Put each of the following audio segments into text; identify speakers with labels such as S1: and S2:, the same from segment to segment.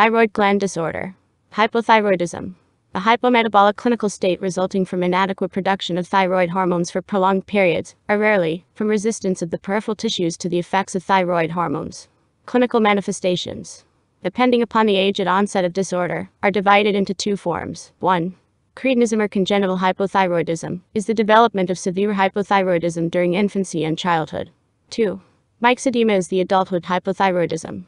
S1: Thyroid gland disorder. Hypothyroidism. A hypometabolic clinical state resulting from inadequate production of thyroid hormones for prolonged periods, or rarely, from resistance of the peripheral tissues to the effects of thyroid hormones. Clinical manifestations, depending upon the age at onset of disorder, are divided into two forms. 1. Cretinism or congenital hypothyroidism is the development of severe hypothyroidism during infancy and childhood. 2. Myxedema is the adulthood hypothyroidism.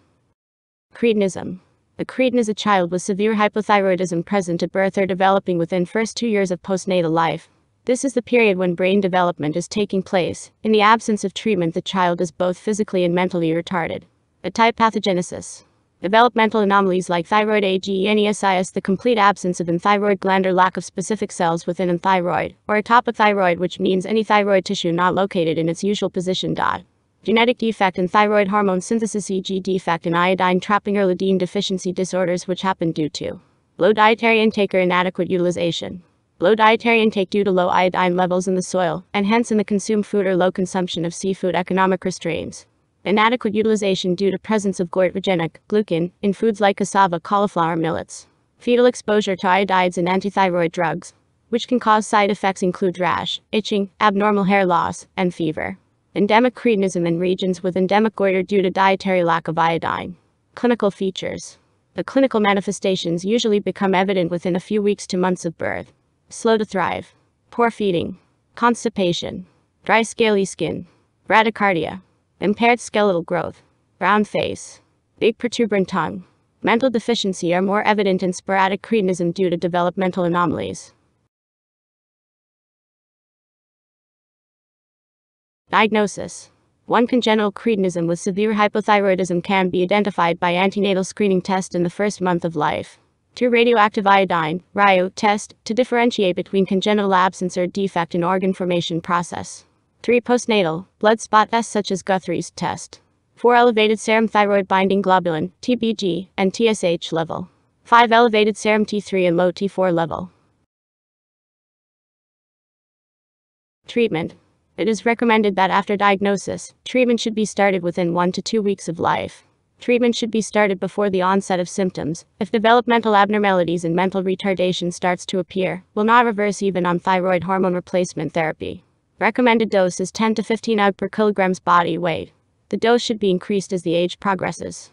S1: Cretinism cretin as a child with severe hypothyroidism present at birth or developing within first two years of postnatal life. This is the period when brain development is taking place. In the absence of treatment, the child is both physically and mentally retarded. A type pathogenesis. Developmental anomalies like thyroid agenesis, the complete absence of thyroid gland or lack of specific cells within thyroid, or atopic thyroid, which means any thyroid tissue not located in its usual position. Dot genetic defect in thyroid hormone synthesis, e.g., defect in iodine trapping or lidine deficiency disorders, which happen due to low dietary intake or inadequate utilization, low dietary intake due to low iodine levels in the soil, and hence in the consumed food or low consumption of seafood, economic restraints, inadequate utilization due to presence of goitrogenic glucan in foods like cassava, cauliflower, millets, fetal exposure to iodides and antithyroid drugs, which can cause side effects include rash, itching, abnormal hair loss, and fever cretinism in regions with endemic goiter due to dietary lack of iodine. Clinical features. The clinical manifestations usually become evident within a few weeks to months of birth. Slow to thrive. Poor feeding. Constipation. Dry scaly skin. Bradycardia. Impaired skeletal growth. Brown face. Big protuberant tongue. Mental deficiency are more evident in sporadic cretinism due to developmental anomalies.
S2: Diagnosis
S1: One congenital cretinism with severe hypothyroidism can be identified by antenatal screening test in the first month of life. 2. Radioactive iodine, RIO, test, to differentiate between congenital absence or defect in organ formation process. 3. Postnatal, blood spot tests such as Guthrie's test. 4. Elevated serum thyroid binding globulin, TBG, and TSH level. 5. Elevated serum T3 and low T4 level. Treatment it is recommended that after diagnosis, treatment should be started within one to two weeks of life. Treatment should be started before the onset of symptoms. If developmental abnormalities and mental retardation starts to appear, will not reverse even on thyroid hormone replacement therapy. Recommended dose is 10 to 15 out per kilograms body weight. The dose should be increased as the age progresses.